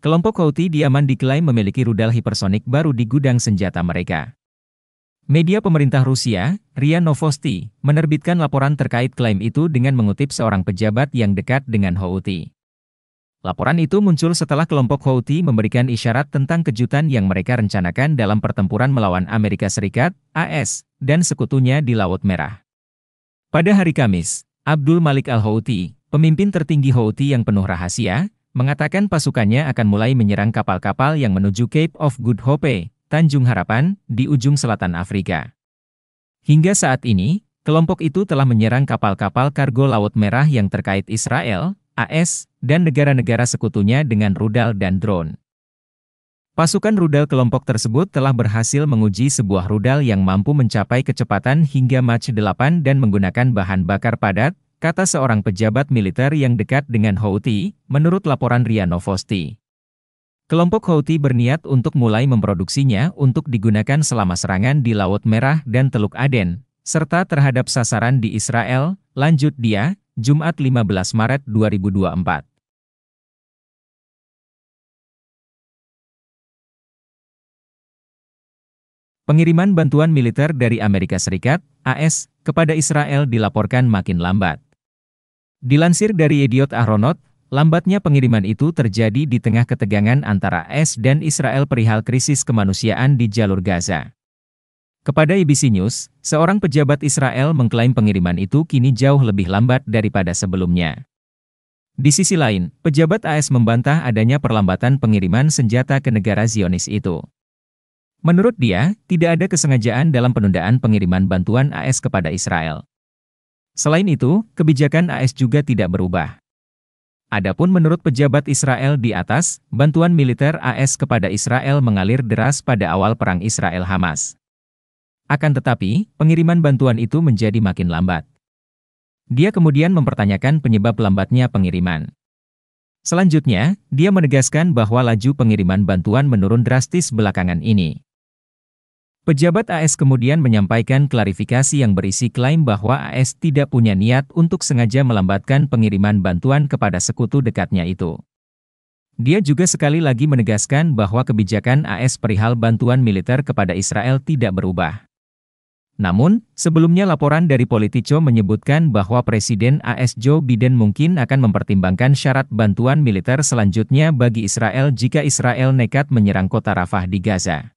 Kelompok Houthi di Yaman diklaim memiliki rudal hipersonik baru di gudang senjata mereka. Media pemerintah Rusia, Ria Novosti, menerbitkan laporan terkait klaim itu dengan mengutip seorang pejabat yang dekat dengan Houthi. Laporan itu muncul setelah kelompok Houthi memberikan isyarat tentang kejutan yang mereka rencanakan dalam pertempuran melawan Amerika Serikat, AS, dan sekutunya di Laut Merah. Pada hari Kamis, Abdul Malik Al-Houthi, pemimpin tertinggi Houthi yang penuh rahasia, mengatakan pasukannya akan mulai menyerang kapal-kapal yang menuju Cape of Good Hope, Tanjung Harapan, di ujung selatan Afrika. Hingga saat ini, kelompok itu telah menyerang kapal-kapal kargo Laut Merah yang terkait Israel, AS, dan negara-negara sekutunya dengan rudal dan drone. Pasukan rudal kelompok tersebut telah berhasil menguji sebuah rudal yang mampu mencapai kecepatan hingga Mach 8 dan menggunakan bahan bakar padat, kata seorang pejabat militer yang dekat dengan Houthi, menurut laporan Ria Novosti. Kelompok Houthi berniat untuk mulai memproduksinya untuk digunakan selama serangan di Laut Merah dan Teluk Aden, serta terhadap sasaran di Israel, lanjut dia, Jumat 15 Maret 2024. Pengiriman bantuan militer dari Amerika Serikat, AS, kepada Israel dilaporkan makin lambat. Dilansir dari Idiot Aronot, lambatnya pengiriman itu terjadi di tengah ketegangan antara S dan Israel perihal krisis kemanusiaan di jalur Gaza. Kepada ABC News, seorang pejabat Israel mengklaim pengiriman itu kini jauh lebih lambat daripada sebelumnya. Di sisi lain, pejabat AS membantah adanya perlambatan pengiriman senjata ke negara Zionis itu. Menurut dia, tidak ada kesengajaan dalam penundaan pengiriman bantuan AS kepada Israel. Selain itu, kebijakan AS juga tidak berubah. Adapun menurut pejabat Israel di atas, bantuan militer AS kepada Israel mengalir deras pada awal perang Israel-Hamas. Akan tetapi, pengiriman bantuan itu menjadi makin lambat. Dia kemudian mempertanyakan penyebab lambatnya pengiriman. Selanjutnya, dia menegaskan bahwa laju pengiriman bantuan menurun drastis belakangan ini. Pejabat AS kemudian menyampaikan klarifikasi yang berisi klaim bahwa AS tidak punya niat untuk sengaja melambatkan pengiriman bantuan kepada sekutu dekatnya itu. Dia juga sekali lagi menegaskan bahwa kebijakan AS perihal bantuan militer kepada Israel tidak berubah. Namun, sebelumnya laporan dari Politico menyebutkan bahwa Presiden AS Joe Biden mungkin akan mempertimbangkan syarat bantuan militer selanjutnya bagi Israel jika Israel nekat menyerang kota Rafah di Gaza.